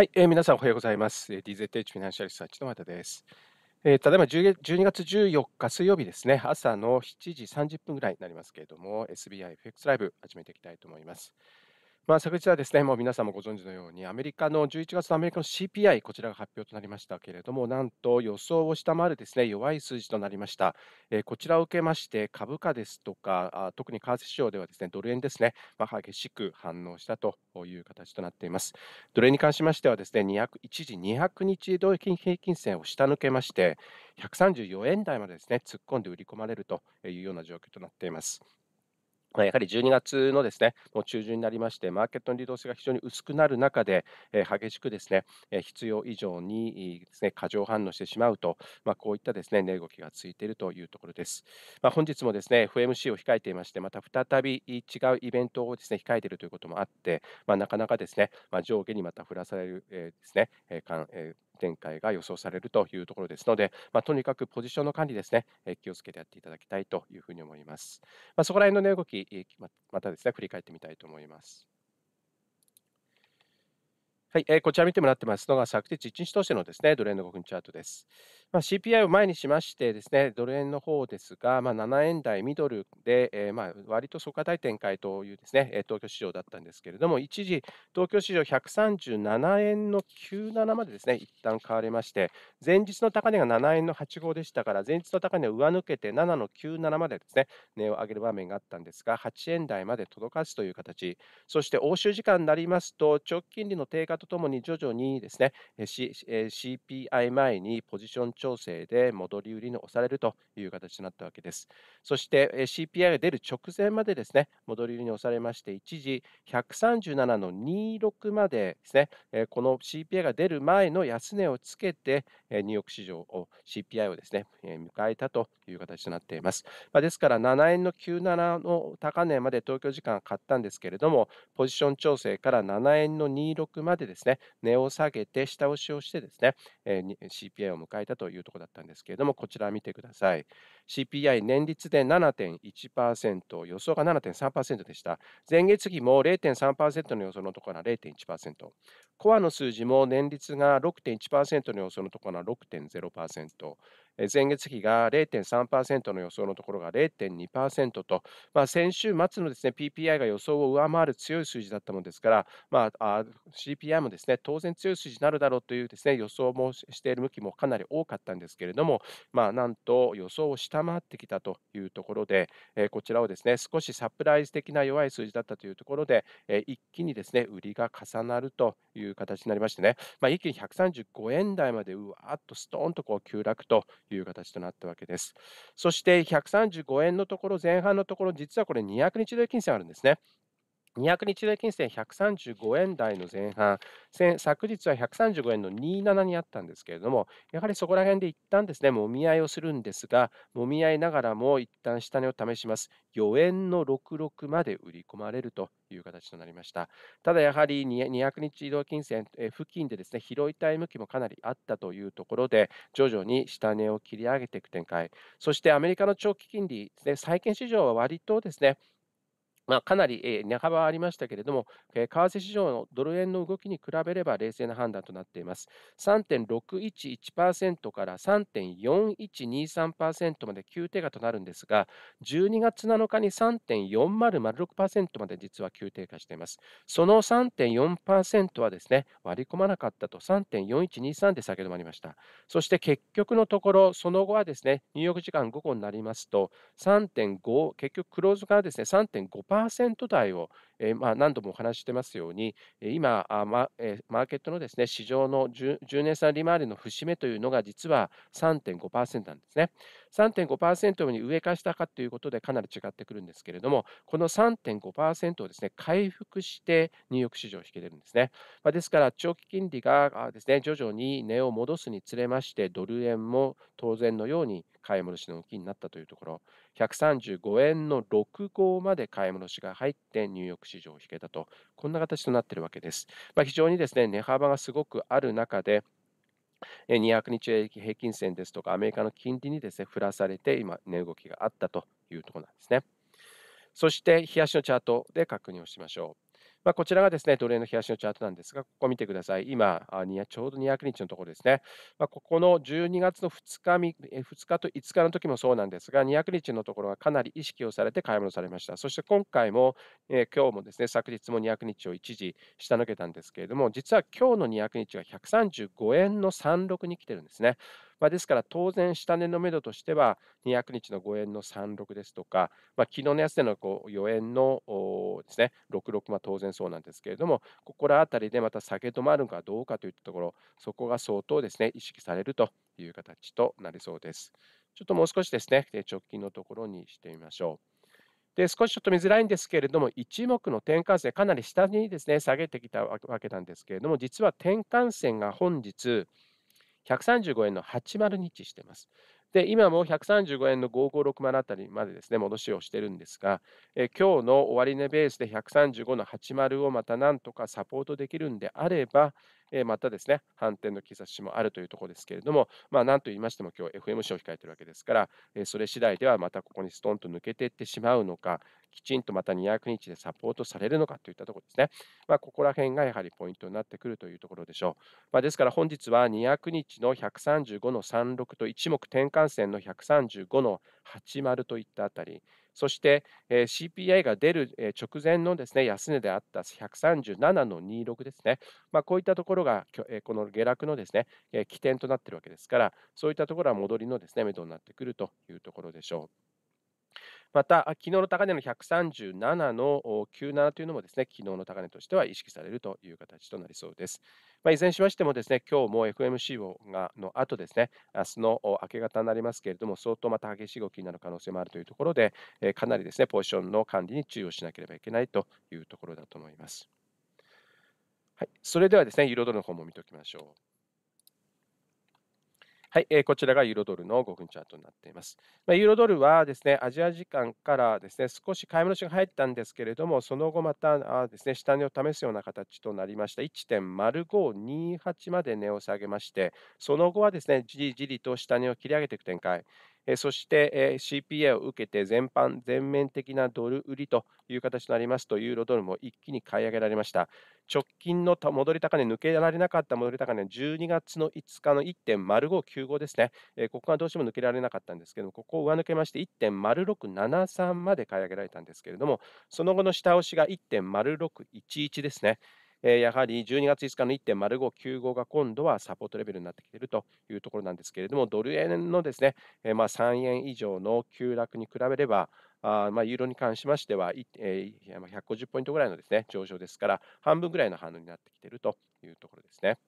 はい、えー、皆さんおはようございます。DZH フィナンシャルスターチの和田です。えー、ただいま12月14日水曜日ですね、朝の7時30分ぐらいになりますけれども、SBIFX ライブ始めていきたいと思います。まあ、昨日はですね、もう皆さんもご存知のように、アメリカの11月のアメリカの CPI、こちらが発表となりましたけれども、なんと予想を下回るですね弱い数字となりました。えこちらを受けまして、株価ですとか、あ特に為替市場ではですねドル円ですね、まあ、激しく反応したという形となっています。ドル円に関しましては、ですね2 0一時200日同平均線を下抜けまして、134円台までですね突っ込んで売り込まれるというような状況となっています。やはり12月のですねもう中旬になりまして、マーケットの流動性が非常に薄くなる中で、えー、激しくですね、えー、必要以上にですね過剰反応してしまうと、まあ、こういったですね値動きがついているというところです。まあ、本日もですね FMC を控えていまして、また再び違うイベントをですね控えているということもあって、まあ、なかなかですね、まあ、上下にまた振らされる、えー、ですね、えー展開が予想されるというところですので、まあ、とにかくポジションの管理ですね、え気をつけてやっていただきたいというふうに思います。まあ、そこら辺の、ね、動き、またですね、振り返ってみたいと思います。はい、えー、こちら見てもらってますのが、昨日1日通してのですね、ドル円の5分チャートです。まあ、CPI を前にしましてですね、ドル円の方ですが、まあ、7円台ミドルで、えー、まあ割と底堅い展開というですね、東京市場だったんですけれども、一時、東京市場137円の97までですね、一旦買われまして、前日の高値が7円の85でしたから、前日の高値を上抜けて7の97までですね、値を上げる場面があったんですが、8円台まで届かずという形、そして欧州時間になりますと、長期金利の低下とともに徐々にですね、C、CPI 前にポジション調整で戻り売りの押されるという形なったわけです。そして CPI が出る直前までですね、戻り売りに押されまして、一時137の26までですね、この CPI が出る前の安値をつけて、ニューヨーク市場を CPI をですね、迎えたという形となっています。まあ、ですから、7円の97の高値まで東京時間買ったんですけれども、ポジション調整から7円の26までですね、値を下げて下押しをしてですね、CPI を迎えたとというところだったんですけれども、こちら見てください。CPI 年率で7.1%、予想が7.3%でした。前月期も0.3%の予想のところは0.1%。コアの数字も年率が6.1%の予想のところは6.0%。前月比が0.3%の予想のところが0.2%と、まあ、先週末のですね PPI が予想を上回る強い数字だったものですから、まあ、CPI もですね当然強い数字になるだろうというですね予想もしている向きもかなり多かったんですけれども、まあ、なんと予想を下回ってきたというところで、えこちらをですね少しサプライズ的な弱い数字だったというところで、え一気にですね売りが重なるという形になりましてね、まあ、一気に135円台までうわーっとストーンとこう急落という形となったわけです。そして135円のところ、前半のところ、実はこれ200日同金線あるんですね。200日代金線135円台の前半、昨日は135円の27にあったんですけれども、やはりそこら辺で一旦ですね、もみ合いをするんですが、もみ合いながらも一旦下値を試します。4円の66まで売り込まれるという形となりました。ただやはり200日移動金線付近でですね、拾いたい向きもかなりあったというところで、徐々に下値を切り上げていく展開、そしてアメリカの長期金利、ね、債券市場は割とですね、まあ、かなり、え値幅はありましたけれども、え為替市場のドル円の動きに比べれば冷静な判断となっています。3.611%から3.4123%まで急低下となるんですが、12月7日に3.4006%まで実は急低下しています。その3.4%はですね、割り込まなかったと3.4123で下げ止まりました。そして結局のところ、その後はですね、入浴時間午後になりますと、3.5、結局クローズからですね、3.5% 2%台を、えまあ、何度もお話ししてますように、今、まえマーケットのですね市場の 10, 10年差利回りの節目というのが実は3.5%なんですね。3.5%に上か下かということでかなり違ってくるんですけれども、この3.5%をですね回復してニューヨーク市場を引けてるんですね。まあ、ですから、長期金利がですね徐々に値を戻すにつれまして、ドル円も当然のように買い戻しの動きになったというところ、135円の65まで買い戻しが入って、ニューヨーク市場を引けたと、こんな形となっているわけです。まあ、非常にですね値幅がすごくある中で、200日平均線ですとか、アメリカの金利にですね、振らされて、今、値動きがあったというところなんですね。そして、日足のチャートで確認をしましょう。まあ、こちらがですね、奴隷の冷やしのチャートなんですが、ここ見てください。今、ちょうど200日のところですね。まあ、ここの12月の2日 ,2 日と5日の時もそうなんですが、200日のところはかなり意識をされて買い物されました。そして今回も、えー、今日もですね、昨日も200日を一時下抜けたんですけれども、実は今日の200日が135円の36に来てるんですね。まあ、ですから当然、下値の目処としては、200日の5円の36ですとか、まあ昨日の安値のこう4円のです、ね、66は当然そうなんですけれども、ここら辺りでまた下げ止まるかどうかといったところ、そこが相当ですね意識されるという形となりそうです。ちょっともう少しですね、直近のところにしてみましょう。で少しちょっと見づらいんですけれども、一目の転換線、かなり下にですね下げてきたわけなんですけれども、実は転換線が本日、135円の80日してます。で、今も135円の5560あたりまでですね、戻しをしてるんですが、え今日の終値ベースで135の80をまたなんとかサポートできるんであれば、えまたですね、反転の兆しもあるというところですけれども、まあ、なんと言いましても、今日 FMC を控えているわけですから、えそれ次第ではまたここにストンと抜けていってしまうのか、きちんとまた200日でサポートされるのかといったところですね。まあ、ここら辺がやはりポイントになってくるというところでしょう。まあ、ですから本日は200日の135の36と一目転換線の135の80といったあたり、そして、え CPI が出る、え直前のですね安値であった137の26ですね、まあ、こういったところが、えこの下落のですね、え起点となっているわけですから、そういったところは戻りのですね目処になってくるというところでしょう。また、昨日の高値の137の97というのもですね昨日の高値としては意識されるという形となりそうです。まあ、いずれにしましてもですね、今日も FMC をがの後ですね、明日の明け方になりますけれども、相当また激しい動きになる可能性もあるというところで、えかなりですね、ポジションの管理に注意をしなければいけないというところだと思います。はい、それではですね、ユードルの方も見ておきましょう。はい、えー、こちらがユーロドルの5分チャートになっています。まあ、ユーロドルはですね、アジア時間からですね、少し買い戻しが入ったんですけれども、その後またあですね、下値を試すような形となりました。1.0528まで値を下げまして、その後はですね、じりじりと下値を切り上げていく展開。そして CPI を受けて全般、全面的なドル売りという形となりますと、ユーロドルも一気に買い上げられました。直近の戻り高値、抜けられなかった戻り高値、12月の5日の1.0595ですね、ここがどうしても抜けられなかったんですけども、ここを上抜けまして、1.0673まで買い上げられたんですけれども、その後の下押しが1.0611ですね。えー、やはり12月5日の1.0595が今度はサポートレベルになってきているというところなんですけれども、ドル円のですね、えー、まあ3円以上の急落に比べれば、あまあ、ユーロに関しましては、えー、150ポイントぐらいのですね上昇ですから、半分ぐらいの反応になってきているというところですね。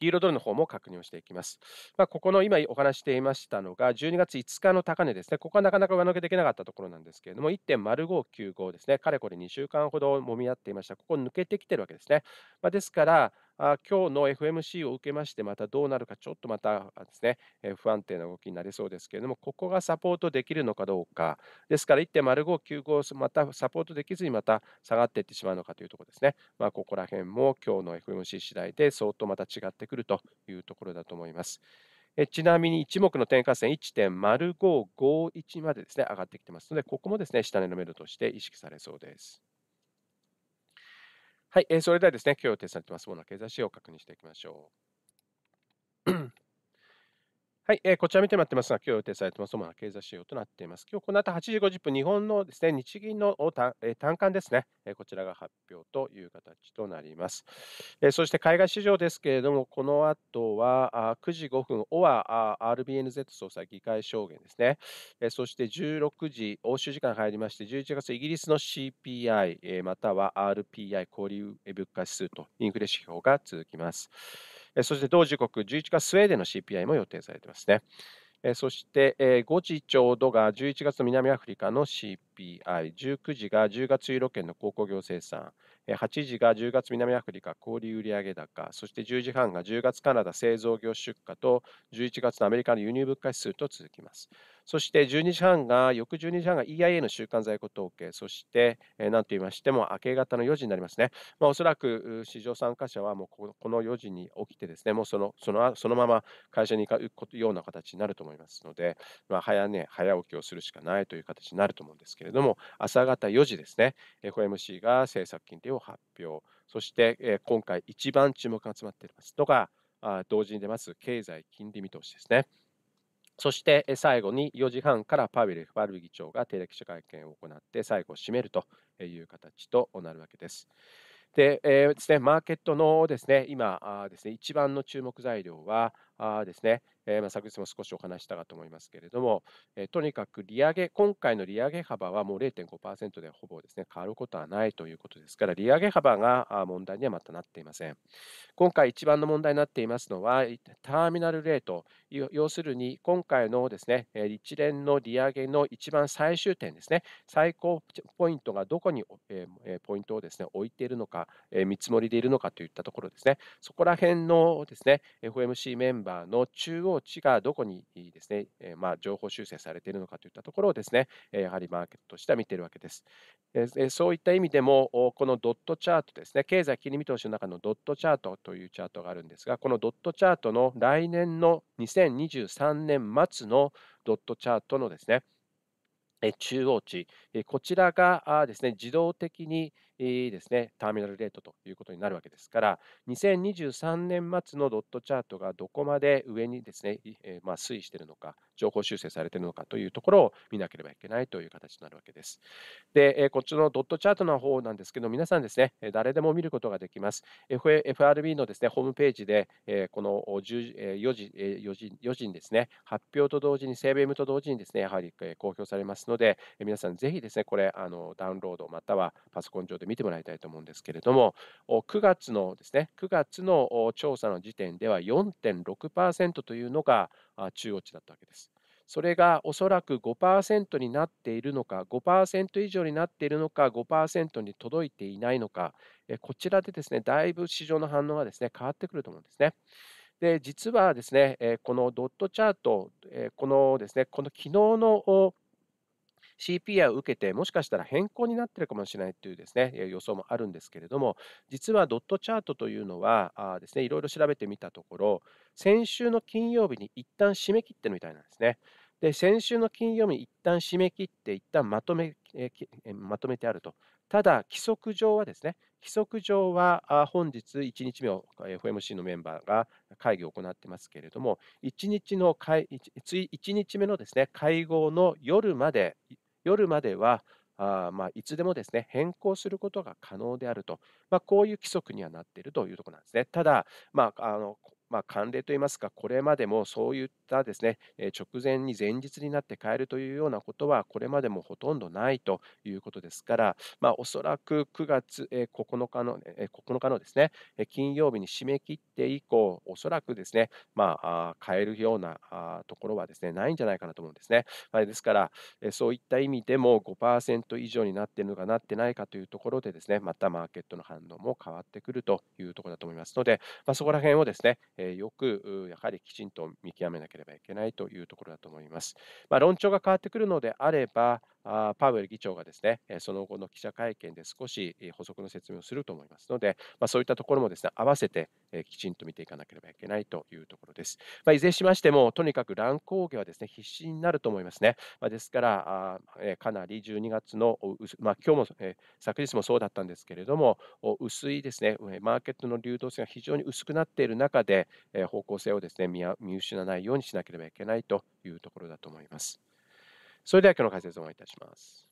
ユーロドルの方も確認をしていきます。まあ、ここの今お話していましたのが、12月5日の高値ですね、ここはなかなか上抜けできなかったところなんですけれども、1.0595ですね、かれこれ2週間ほどもみ合っていました、ここ抜けてきてるわけですね。まあ、ですから、あ今日の FMC を受けまして、またどうなるか、ちょっとまたですね、え不安定な動きになりそうですけれども、ここがサポートできるのかどうか、ですから1.0595、またサポートできずにまた下がっていってしまうのかというところですね、まあ、ここら辺も今日の FMC 次第で相当また違ってくるというところだと思います。えちなみに一目の転換線1.0551までですね上がってきてますので、ここもですね下値の目処として意識されそうです。はい、えー、それではですね、今日予定されてますものの経済指標を確認していきましょう。はい、えー、こちら見てもらってますが、今日予定されてます主な経済指標となっています。今日この後8時50分、日本のですね日銀の短,、えー、観ですね、えー、こちらが発表という形となります。えー、そして海外市場ですけれども、この後はあ9時5分、オア RBNZ 総裁議会証言ですね、えー、そして16時、欧州時間入りまして、11月、イギリスの CPI、えー、または RPI、小売物価指数とインフレ指標が続きます。そして同時刻11月スウェーデンの CPI も予定されていますね。そして5時ちょうどが11月の南アフリカの CPI。CPI、19時が10月ユーロ圏の鉱工業生産、8時が10月南アフリカ小売売上高、そして10時半が10月カナダ製造業出荷と、11月のアメリカの輸入物価指数と続きます。そして12時半が、翌12時半が EIA の週間在庫統計、そして、えなんと言いましても、明け方の4時になりますね。まあ、おそらく市場参加者はもうこの4時に起きてですね、もうそのそのそのまま会社に行くような形になると思いますので、まあ、早寝、早起きをするしかないという形になると思うんですけどれども、朝方4時ですね、FOMC が政策金利を発表、そして今回一番注目が集まっていますのが、同時に出ます経済金利見通しですね。そして最後に4時半からパウエルァルル議長が定例記者会見を行って最後を締めるという形となるわけです。で、えー、ですね、マーケットのですね、今あですね、一番の注目材料はあですね、えー、まあ、昨日も少しお話したかと思いますけれども、えー、とにかく利上げ、今回の利上げ幅はもう0.5%でほぼですね、変わることはないということですから、利上げ幅が問題にはまたなっていません。今回一番の問題になっていますのは、ターミナルレート、要するに今回のですね、一連の利上げの一番最終点ですね、最高ポイントがどこに、えポイントをですね、置いているのか、え見積もりでいるのかといったところですね、そこら辺のですね、FOMC メンバーの中央の地がどこにですね、えまあ、情報修正されているのかといったところをですね、えやはりマーケットとしては見ているわけです。えそういった意味でも、このドットチャートですね、経済金利見通しの中のドットチャートというチャートがあるんですが、このドットチャートの来年の2023年末のドットチャートのですね、中央値、こちらがですね、自動的にですね、ターミナルレートということになるわけですから、2023年末のドットチャートがどこまで上にですね、えまあ、推移しているのか、情報修正されているのかというところを見なければいけないという形になるわけです。で、えこっちのドットチャートの方なんですけど、皆さんですね、誰でも見ることができます。FRB のですね、ホームページで、えこの4時 ,4 時 ,4 時にですね、発表と同時に、声明と同時にですね、やはり公表されますので、皆さんぜひですね、これ、あのダウンロードまたはパソコン上で見てもらいたいと思うんですけれども、9月のですね、9月の調査の時点では4.6%というのが中央値だったわけです。それがおそらく5%になっているのか、5%以上になっているのか、5%に届いていないのか、こちらでですね、だいぶ市場の反応がですね、変わってくると思うんですね。で、実はですね、このドットチャート、このですね、この昨日の CPI を受けて、もしかしたら変更になっているかもしれないというですね予想もあるんですけれども、実はドットチャートというのは、あですねいろいろ調べてみたところ、先週の金曜日に一旦締め切ってるみたいなんですね。で先週の金曜日に一旦締め切って、一旦まとめえまとめてあると。ただ、規則上はですね、規則上は本日1日目を FMC のメンバーが会議を行ってますけれども、1日の会 1, 日目のですね会合の夜まで夜まではあまあ、いつでもですね変更することが可能であると、まあ、こういう規則にはなっているというところなんですね。ただ、まあ、あのまあ、慣例といいますか、これまでもそういったですね、直前に前日になって変えるというようなことは、これまでもほとんどないということですから、まあ、おそらく9月9日の ,9 日のですね、金曜日に締め切って以降、おそらくですね、まあ、変えるようなところはですね、ないんじゃないかなと思うんですね。ですから、そういった意味でも5%以上になっているのかなってないかというところでですね、またマーケットの反応も変わってくるというところだと思いますので、まあ、そこら辺をですね、えよくやはりきちんと見極めなければいけないというところだと思います。まあ、論調が変わってくるのであれば、あパウエル議長がですね、その後の記者会見で少し補足の説明をすると思いますので、まあ、そういったところもですね、合わせてきちんと見ていかなければいけないというところです。まあ、いずれしましても、とにかく乱高下はですね、必死になると思いますね。まあ、ですから、あかなり12月の、まあ、今日も、え昨日もそうだったんですけれども、薄いですね、マーケットの流動性が非常に薄くなっている中で、方向性をですね、見失わないようにしなければいけないというところだと思います。それでは今日の解説をお願いいたします。